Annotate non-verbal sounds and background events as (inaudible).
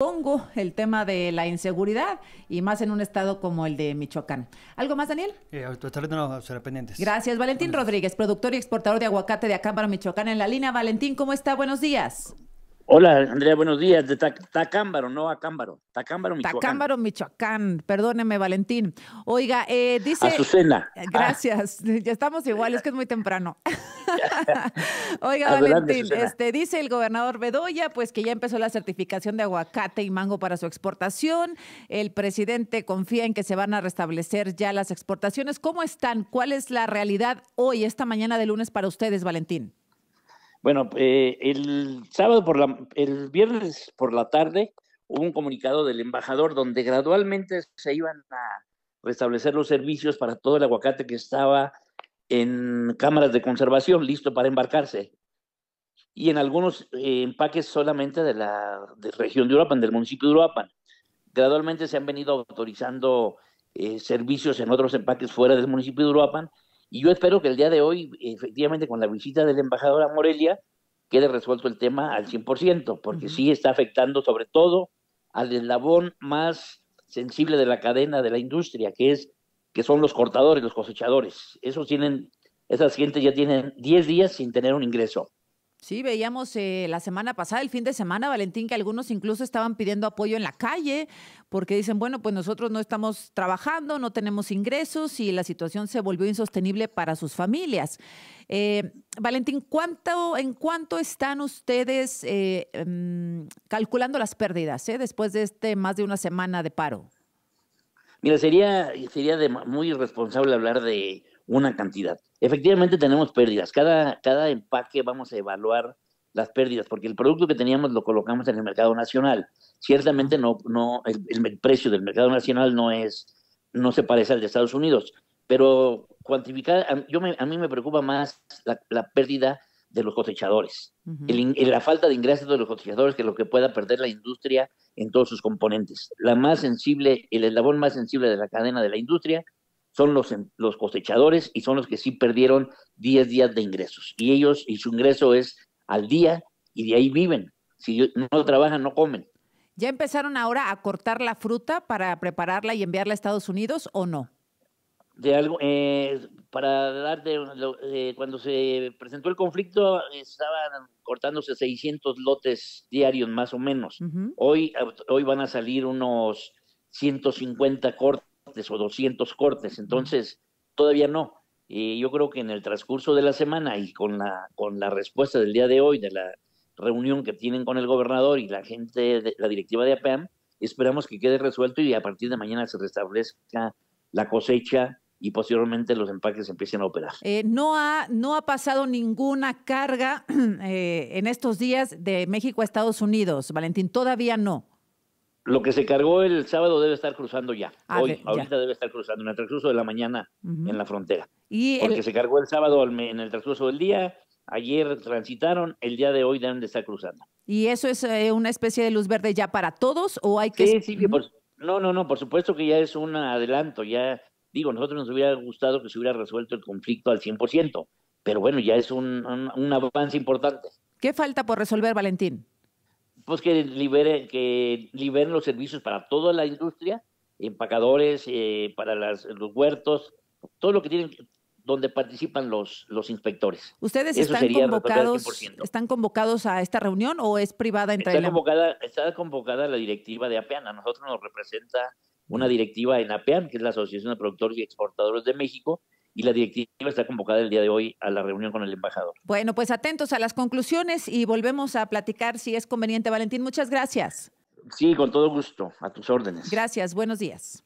Pongo el tema de la inseguridad y más en un estado como el de Michoacán. ¿Algo más, Daniel? Eh, no pendientes. Gracias, Valentín Rodríguez, productor y exportador de aguacate de Acámbaro, Michoacán, en la línea. Valentín, ¿cómo está? Buenos días. Hola, Andrea, buenos días. De Tacámbaro, no Acámbaro. Tacámbaro, Michoacán. Tacámbaro, Michoacán. Perdóneme, Valentín. Oiga, eh, dice. Azucena. Eh, gracias. (laughs) Ya estamos igual, es que es muy temprano. (laughs) Oiga, Valentín, este, dice el gobernador Bedoya, pues que ya empezó la certificación de aguacate y mango para su exportación. El presidente confía en que se van a restablecer ya las exportaciones. ¿Cómo están? ¿Cuál es la realidad hoy, esta mañana de lunes para ustedes, Valentín? Bueno, eh, el sábado el viernes por la tarde hubo un comunicado del embajador donde gradualmente se iban a restablecer los servicios para todo el aguacate que estaba en cámaras de conservación, listo para embarcarse. Y en algunos eh, empaques solamente de la de región de Uruapan, del municipio de Uruapan. Gradualmente se han venido autorizando eh, servicios en otros empaques fuera del municipio de Uruapan y yo espero que el día de hoy, efectivamente, con la visita del embajador a Morelia, quede resuelto el tema al 100%, porque sí está afectando sobre todo al eslabón más sensible de la cadena de la industria, que es que son los cortadores, los cosechadores. Esos tienen, esas gentes ya tienen 10 días sin tener un ingreso. Sí, veíamos eh, la semana pasada, el fin de semana, Valentín, que algunos incluso estaban pidiendo apoyo en la calle porque dicen, bueno, pues nosotros no estamos trabajando, no tenemos ingresos y la situación se volvió insostenible para sus familias. Eh, Valentín, ¿cuánto, ¿en cuánto están ustedes eh, em, calculando las pérdidas después de este más de una semana de paro? Mira, sería, sería muy irresponsable hablar de una cantidad. Efectivamente tenemos pérdidas. Cada, cada empaque vamos a evaluar las pérdidas, porque el producto que teníamos lo colocamos en el mercado nacional. Ciertamente no, no el, precio del mercado nacional no es, no se parece al de Estados Unidos, pero cuantificar, a, yo a mí me preocupa más la, pérdida de los cosechadores, la falta de ingresos de los cosechadores que lo que pueda perder la industria en todos sus componentes. La más sensible, el eslabón más sensible de la cadena de la industria son los, los cosechadores y son los que sí perdieron 10 días de ingresos. Y ellos, y su ingreso es al día y de ahí viven. Si no trabajan, no comen. ¿Ya empezaron ahora a cortar la fruta para prepararla y enviarla a Estados Unidos o no? De algo, eh, para darte, eh, cuando se presentó el conflicto estaban cortándose 600 lotes diarios más o menos. hoy, hoy van a salir unos 150 cortes o 200 cortes, entonces todavía no. Y yo creo que en el transcurso de la semana y con la, con la respuesta del día de hoy de la reunión que tienen con el gobernador y la gente, de, la directiva de APAM, esperamos que quede resuelto y a partir de mañana se restablezca la cosecha y posteriormente los empaques empiecen a operar. Eh, no, ha, no ha pasado ninguna carga (clears throat) eh, en estos días de México a Estados Unidos, Valentín, todavía no. Lo que se cargó el sábado debe estar cruzando ya. Ah, hoy, ahorita debe estar cruzando, en el transcurso de la mañana en la frontera. ¿Y Porque se cargó el sábado en el transcurso del día, ayer transitaron, el día de hoy deben de estar cruzando. ¿Y eso es eh, una especie de luz verde ya para todos o hay que...? Sí, sí, no, no, no, por supuesto que ya es un adelanto, ya digo, nosotros nos hubiera gustado que se hubiera resuelto el conflicto al 100%, pero bueno, ya es un avance importante. ¿Qué falta por resolver, Valentín? pues que liberen, que liberen los servicios para toda la industria, empacadores, eh, para los huertos, todo lo que tienen donde participan los, los inspectores. ¿Ustedes están convocados, a esta reunión o es privada entre está convocada, está convocada la directiva de APEAN. A nosotros nos representa una directiva en APEAN, que es la Asociación de Productores y Exportadores de México, y la directiva está convocada el día de hoy a la reunión con el embajador. Bueno, pues atentos a las conclusiones y volvemos a platicar si es conveniente. Valentín, muchas gracias. Sí, con todo gusto, a tus órdenes. Gracias, buenos días.